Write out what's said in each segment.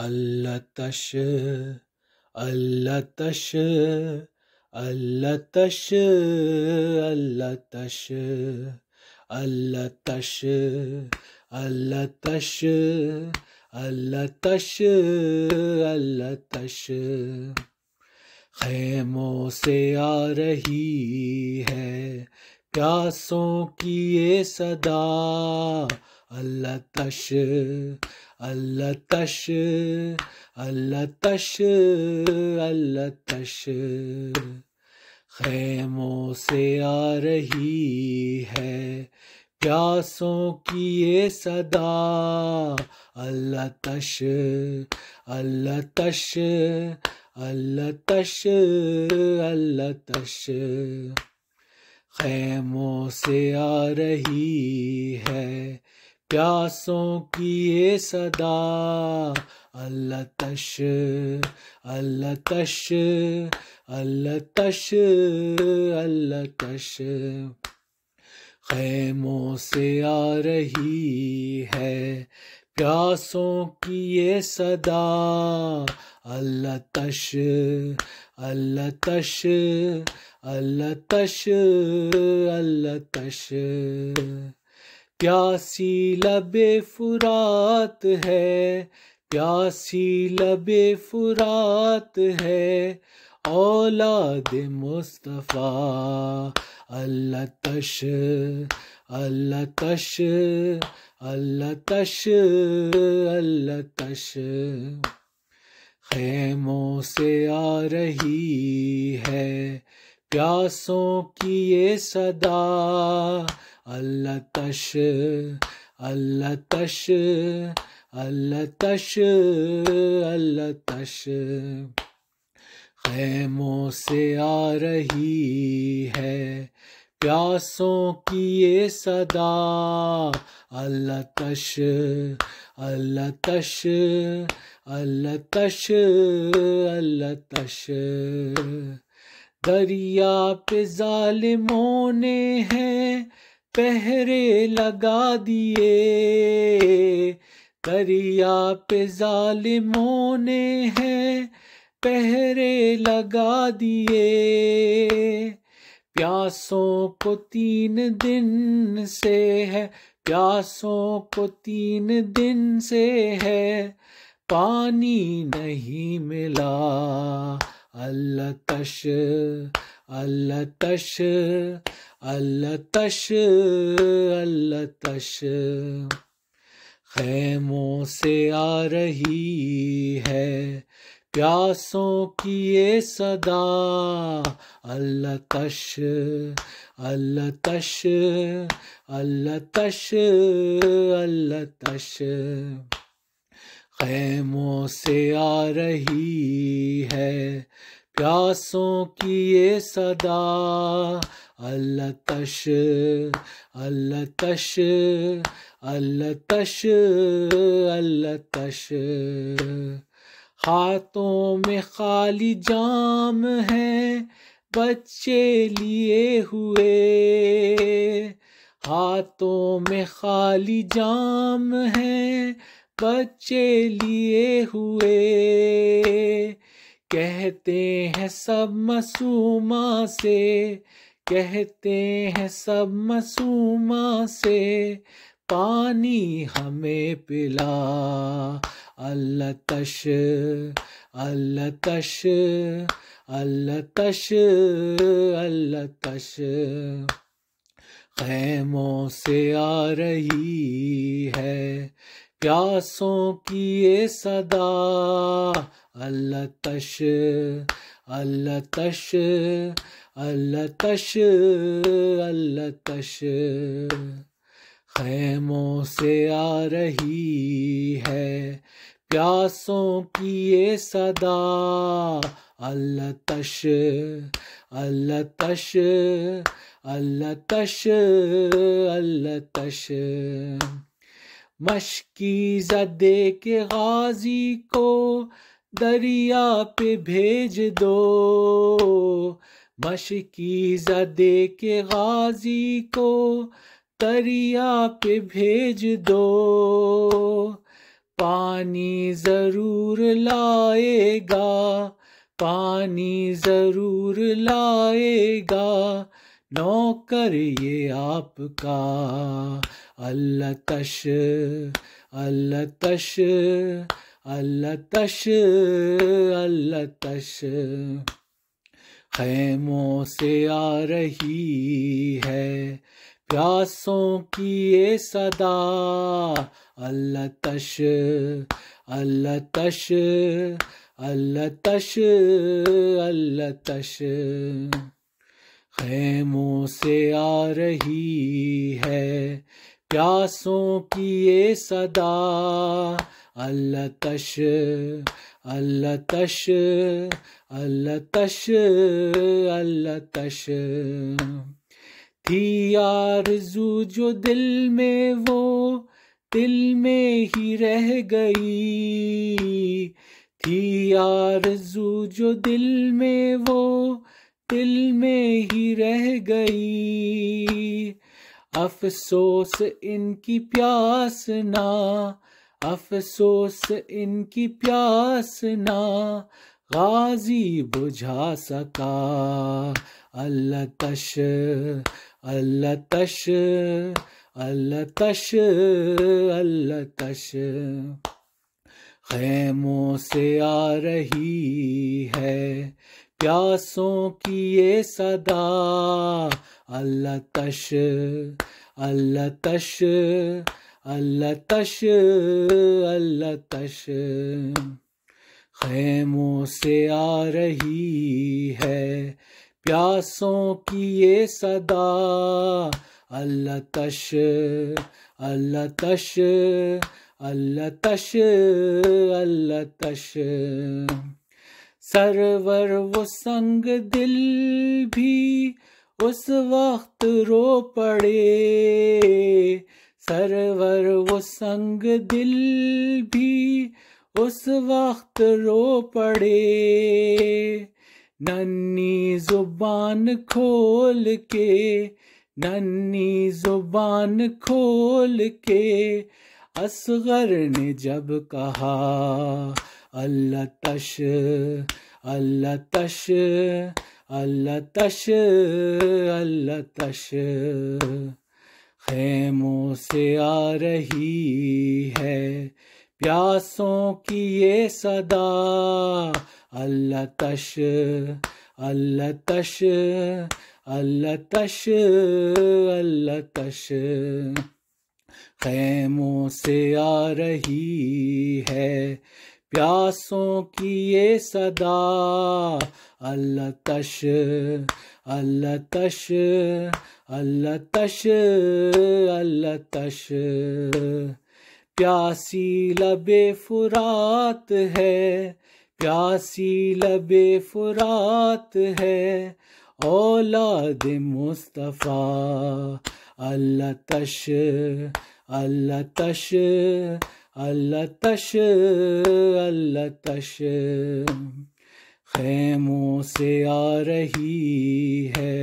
अल्लतश अल्लतश अल्लतश अल्लतश अल्लतश अल्लतश अल्लतश अल्लतश खेमों से आ रही है प्यासों की ये सदा अल्लतश अल्लाह तश अल्लाह तश अल्लाह तश खैमों से आ रही है प्यासों की ये सदा अल्लाह तश अल्लाह तश अल्लाह तश अल्लाह तश खैमों से आ रही है प्यासों की ये सदा अल्लाह तश अल्लाह तश अल्लाह तश अल्लाह तश खैमों से आ रही है प्यासों की ये सदा अल्लाह तश अल्लाह तश अल्लाह तश अल्लाह तश प्यासी लबे फुरात है प्यासी लबे फुरात है औलाद मुस्तफ़ा अल्लाह तश अल्लाह तश अल्लाह तश अल्लाह तश खेमों से आ रही है प्यासों की ये सदा अल्लाश तश अल्लाश तश अल्लाह तश अल्लाह तश खैमों से आ रही है प्यासों की ये सदा अल्लाह तश अल्लाह तश अल्लाह तश अल्लाह तश दरिया पे जालिमों ने है पहरे लगा दिए दरिया पे जालिमों ने है पहरे लगा दिए प्यासों को तीन दिन से है प्यासों को तीन दिन से है पानी नहीं मिला अल्लाह तश अल्लाह तश अलतश अलतश खेमों से आ रही है प्यासों की ये सदा अलतश अलतश अलतश अलतश खेमों से आ रही है प्यासों की ये सदा अल्लाह तश अल्लाह तश तश तश हाथों में खाली जाम है बच्चे लिए हुए हाथों में खाली जाम है बच्चे लिए हुए कहते हैं सब मसूमा से कहते हैं सब मसूमा से पानी हमें पिला अल्लाह तश अल्लाह तश अल्लाह तश अल्लाह तश खैमों से आ रही है प्यासों की ये सदा अल्लाह तश अल्लाह तश अल्लाह तश अल्लाह तश खैमों से आ रही है प्यासों की ये सदा अल्लाह तश अल्लाह तश अल्लाह तश अल्लाह तश मशकी दे के गाजी को दरिया पे भेज दो मशकीजा दे के गाजी को दरिया पे भेज दो पानी ज़रूर लाएगा पानी ज़रूर लाएगा नौकर ये आपका अल्लाह तश अल्लाह तश अल्लाह तश अल्लाह तश खैमों से आ रही है प्यासों की ये सदा अल्लाह तश अल्लाह तश अल्लाह तश अल्लाह तश खेमों से आ रही है प्यासों की ये सदा अल्लाह तश अल्लाह तश अल्लाह तश अल्लाह तश थी जू जो दिल में वो दिल में ही रह गई थी यार जू जो दिल में वो दिल में ही रह गई अफसोस इनकी प्यास ना अफसोस इनकी प्यास ना गाजी बुझा सका अल्लाह तश अल्लाह तश अल्लाह तश अल्लाह तश खेमों से आ रही है प्यासों की ये सदा अल्लाह तश अल्लाह तश अल्लाह तश अल्लाह तश खेमों से आ रही है प्यासों की ये सदा अल्लाह तश अल्लाह तश अल्लाह तश अल्लाह तश सरवर वो संग दिल भी उस वक्त रो पड़े सरवर वो संग दिल भी उस वक्त रो पड़े नन्नी जुबान खोल के नन्नी जुबान खोल के असगर ने जब कहा अल्लाह तश अल्लाह तश अल्लाह तश अल्लाह तश खेमों से आ रही है प्यासों की ये सदा अल्लाह तश अल्लाह तश अल्लाह तश अल्लाह तश खैमों से आ रही है प्यासों की ये सदा अल्लाह तश अल्लाह तश अल्लाह तश अल्लाह तश प्यासी लबे फुरात है प्यासी लबे फुरात है औलाद मुस्तफ़ा अल्लाह तश अल्लाह तश अल्लाह तश अल्लाह तश खेमों से आ रही है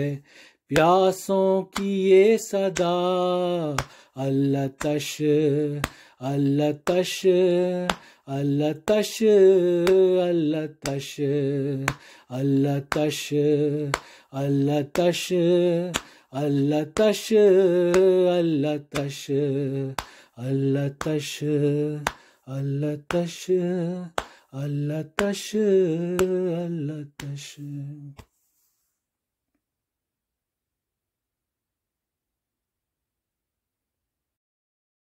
प्यासों की ये सदा अल्लाह तश अल्लाह तश अल्लाह तश अल्लाह तश अल्लाह तश Allah taşı, Allah taşı, Allah taşı, Allah taşı, Allah taşı, Allah taşı, Allah